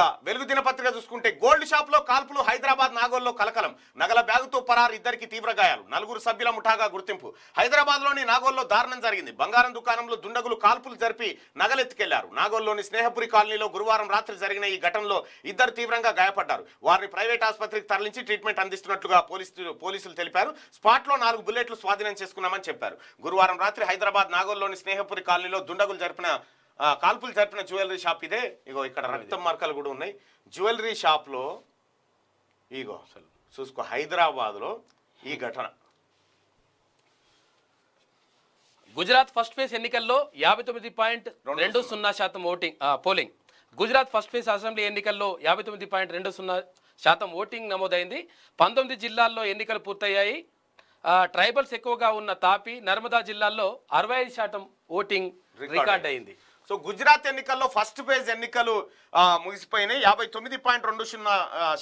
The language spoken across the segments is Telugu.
ఇక వెలుగు దినపత్రిక చూసుకుంటే గోల్డ్ షాప్ లో కాల్పులు హైదరాబాద్ నాగోల్లో కలకలం నగల బ్యాగుతో పరారు ఇద్దరికి తీవ్ర గాయాలు నలుగురు సభ్యుల ముఠాగా గుర్తింపు హైదరాబాద్ లోని నాగోల్లో దారుణం జరిగింది బంగారం దుకాణంలో దుండగులు కాల్పులు జరిపి నగలెత్తుకెళ్లారు నాగోల్లోని స్నేహపురి కాలనీలో గురువారం రాత్రి జరిగిన ఈ ఘటనలో ఇద్దరు తీవ్రంగా గాయపడ్డారు వారిని ప్రైవేట్ ఆసుపత్రికి తరలించి ట్రీట్మెంట్ అందిస్తున్నట్లుగా పోలీసులు పోలీసులు తెలిపారు స్పాట్ లో నాలుగు బుల్లెట్లు స్వాధీనం చేసుకున్నామని చెప్పారు గురువారం రాత్రి హైదరాబాద్ నాగోల్లోని స్నేహపురి కాలనీలో దుండగులు జరిపిన కాల్పులు జరిపిన జ్యువెలరీ షాప్ ఇదే ఇగో ఇక్కడ రక్తం మార్కలు కూడా ఉన్నాయి జ్యువెలరీ షాప్లో ఇగో అసలు చూసుకో హైదరాబాద్లో ఈ ఘటన గుజరాత్ ఫస్ట్ ఫేజ్ ఎన్నికల్లో యాభై తొమ్మిది పాయింట్ రెండు సున్నా శాతం voting polling Gujarat first phase assembly ఎన్నికల్లో యాభై తొమ్మిది పాయింట్ రెండు సున్నా శాతం ఓటింగ్ నమోదైంది పంతొమ్మిది జిల్లాల్లో ఎన్నికలు పూర్తయ్యాయి ట్రైబల్స్ ఎక్కువగా ఉన్న తాపి నర్మదా జిల్లాల్లో అరవై శాతం ఓటింగ్ రికార్డ్ అయింది సో గుజరాత్ ఎన్నికల్లో ఫస్ట్ ఫేజ్ ఎన్నికలు ముగిసిపోయినాయి యాభై తొమ్మిది పాయింట్ రెండు సున్నా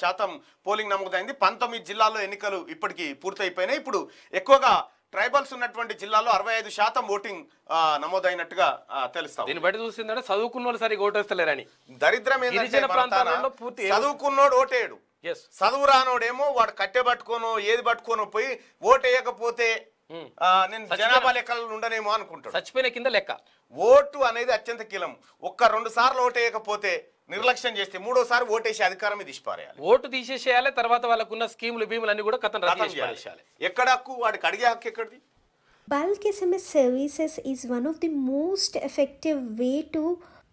శాతం పోలింగ్ నమోదైంది పంతొమ్మిది జిల్లాల్లో ఎన్నికలు ఇప్పటికీ పూర్తయిపోయినాయి ఇప్పుడు ఎక్కువగా ట్రైబల్స్ ఉన్నటువంటి జిల్లాలో అరవై ఐదు శాతం ఓటింగ్ నమోదైనట్టుగా తెలుస్తాం దీన్ని బట్టి చూసిందంటే చదువుకున్న వాళ్ళు సరిగా ఓటేస్తలేరని దరిద్రం చదువుకున్నోడు ఓటేయడు చదువు రానోడేమో వాడు కట్టె పట్టుకోను ఏది పట్టుకోను పోయి ఓటేయకపోతే నేను జనాభా లెక్కలు ఉండనేమో అనుకుంటాను చచ్చిపోయిన కింద లెక్క ఓటు అనేది అత్యంత కీలం ఒక్క రెండు సార్లు ఓటేయకపోతే నిర్లక్ష్యం చేస్తే మూడోసారి ఓటేసే అధికారం తీసిపారేయాలి ఓటు తీసేసేయాలి తర్వాత వాళ్ళకున్న స్కీములు భీములు అన్ని కూడా కథను చేయాలి ఎక్కడ హక్కు వాడికి అడిగే హక్కు ఎక్కడిది bulk SMS services is one of the most effective way to